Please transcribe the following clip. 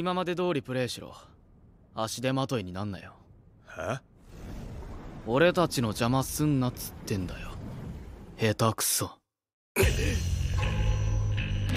今まで通りプレイしろ足手まといになんなよは俺たちの邪魔すんなっつってんだよ下手くそ